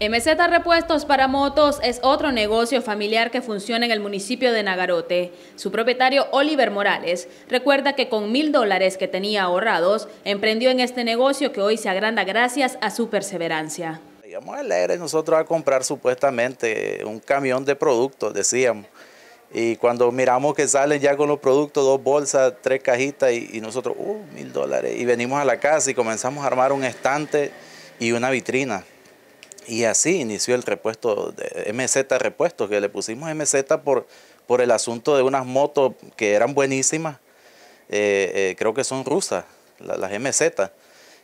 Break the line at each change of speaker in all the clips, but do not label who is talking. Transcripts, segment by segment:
MZ Repuestos para Motos es otro negocio familiar que funciona en el municipio de Nagarote. Su propietario Oliver Morales recuerda que con mil dólares que tenía ahorrados, emprendió en este negocio que hoy se agranda gracias a su perseverancia.
a alegres nosotros a comprar supuestamente un camión de productos, decíamos. Y cuando miramos que salen ya con los productos, dos bolsas, tres cajitas y, y nosotros, uh, mil dólares. Y venimos a la casa y comenzamos a armar un estante y una vitrina. Y así inició el repuesto, de MZ Repuesto, que le pusimos MZ por, por el asunto de unas motos que eran buenísimas, eh, eh, creo que son rusas, las MZ.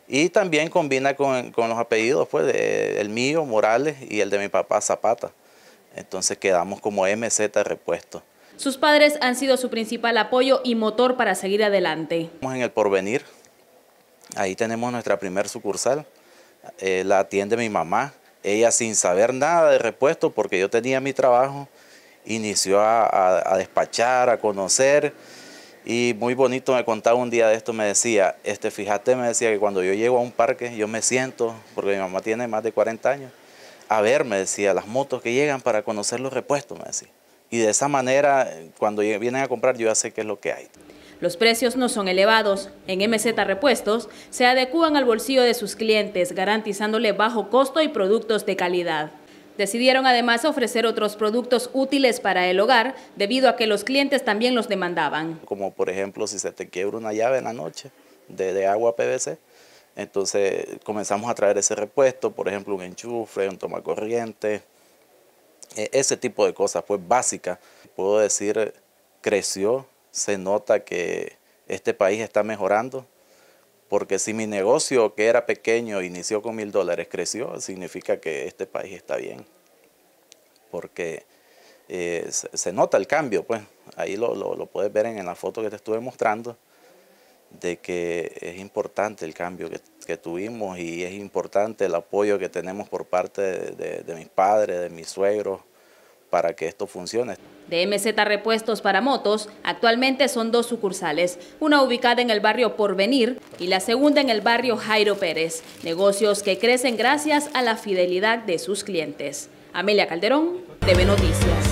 Y también combina con, los apellidos, pues, el mío, Morales, y el de mi papá, Zapata. Entonces quedamos como MZ Repuesto.
Sus padres han sido su principal apoyo y motor para seguir adelante.
Estamos en el porvenir, ahí tenemos nuestra primer sucursal, eh, la atiende mi mamá, ella sin saber nada de repuesto, porque yo tenía mi trabajo, inició a, despachar, a conocer. Y muy bonito me contaba un día de esto, me decía, este, fíjate, me decía que cuando yo llego a un parque, yo me siento, porque mi mamá tiene más de 40 años, a ver, me decía, las motos que llegan para conocer los repuestos, me decía. Y de esa manera, cuando vienen a comprar, yo ya sé qué es lo que hay.
Los precios no son elevados. En MZ Repuestos se adecúan al bolsillo de sus clientes, garantizándole bajo costo y productos de calidad. Decidieron además ofrecer otros productos útiles para el hogar debido a que los clientes también los demandaban.
Como por ejemplo si se te quiebra una llave en la noche de, agua PVC, entonces comenzamos a traer ese repuesto, por ejemplo un enchufe, un tomacorriente, e, ese tipo de cosas, pues básica. Puedo decir, creció se nota que este país está mejorando, porque si mi negocio, que era pequeño, inició con mil dólares, creció, significa que este país está bien, porque eh, se, nota el cambio, pues ahí lo, puedes ver en, la foto que te estuve mostrando, de que es importante el cambio que, tuvimos y es importante el apoyo que tenemos por parte de mis padres, de mis suegros, para que esto funcione.
DMZ Repuestos para Motos actualmente son dos sucursales, una ubicada en el barrio Porvenir y la segunda en el barrio Jairo Pérez, negocios que crecen gracias a la fidelidad de sus clientes. Amelia Calderón, TV Noticias.